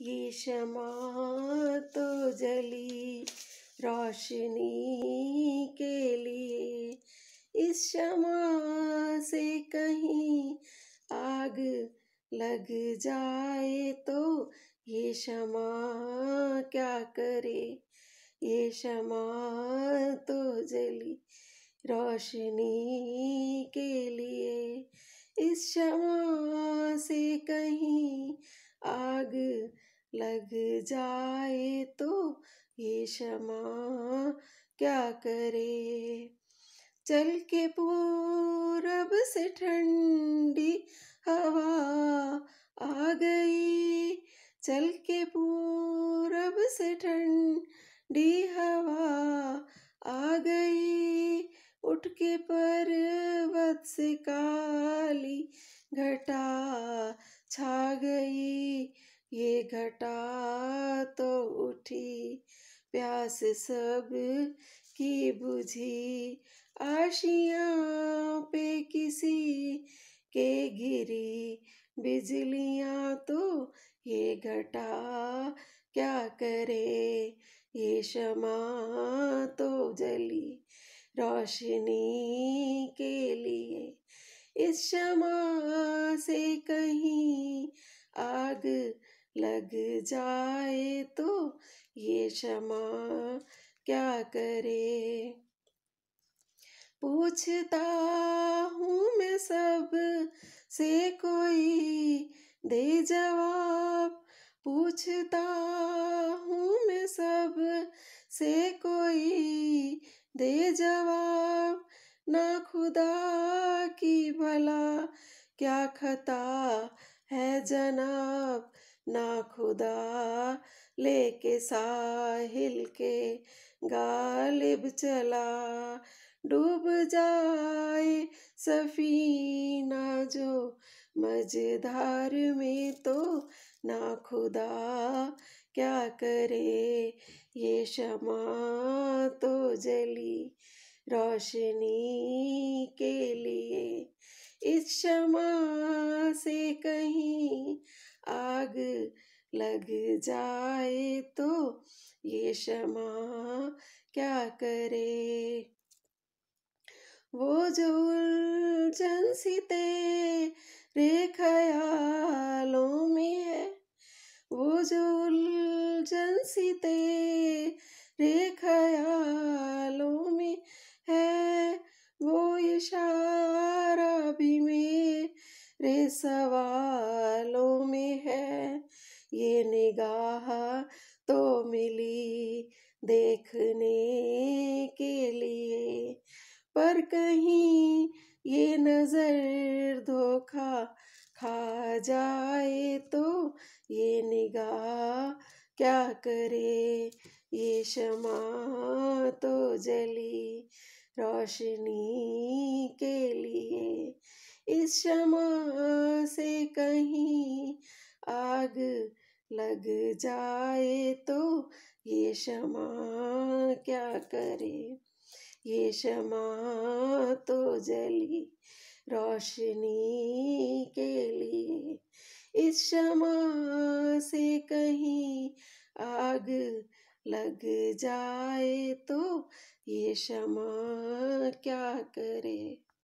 ये शमा तो जली रोशनी के लिए इस शमा से कहीं आग लग जाए तो ये शमा क्या करे ये शमा तो जली रोशनी के लिए इस शमा से कहीं आग लग जाए तो ये क्षमा क्या करे चल के पूरब से ठंडी हवा आ गई चल के पूरब से ठंडी हवा आ गई उठ के पर्वत से काली घटा ये घटा तो उठी प्यास सब की बुझी आशिया पे किसी के गिरी बिजलियाँ तो ये घटा क्या करे ये क्षमा तो जली रोशनी के लिए इस क्षमा से कहीं आग लग जाए तो ये क्षमा क्या करे पूछता हूँ मैं सब से कोई दे जवाब पूछता हूँ मैं सब से कोई दे जवाब ना खुदा की भला क्या खता है जनाब ना खुदा लेके साहिल के गालिब चला डूब जाए सफीना जो मझधार में तो ना खुदा क्या करे ये क्षमा तो जली रोशनी के लिए इस क्षमा से कहीं आग लग जाए तो ये क्षमा क्या करे वो जो उलझन सी तेरे ख्यालों में है वो जो उलझन सी तेरे ख्यालों में है वो इशारा भी मेरे सवालों ये निगाह तो मिली देखने के लिए पर कहीं ये नजर धोखा खा जाए तो ये निगाह क्या करे ये शमा तो जली रोशनी के लिए इस शमा से कहीं आग लग जाए तो ये क्षमा क्या करे ये क्षमा तो जली रोशनी के लिए इस क्षमा से कहीं आग लग जाए तो ये क्षमा क्या करे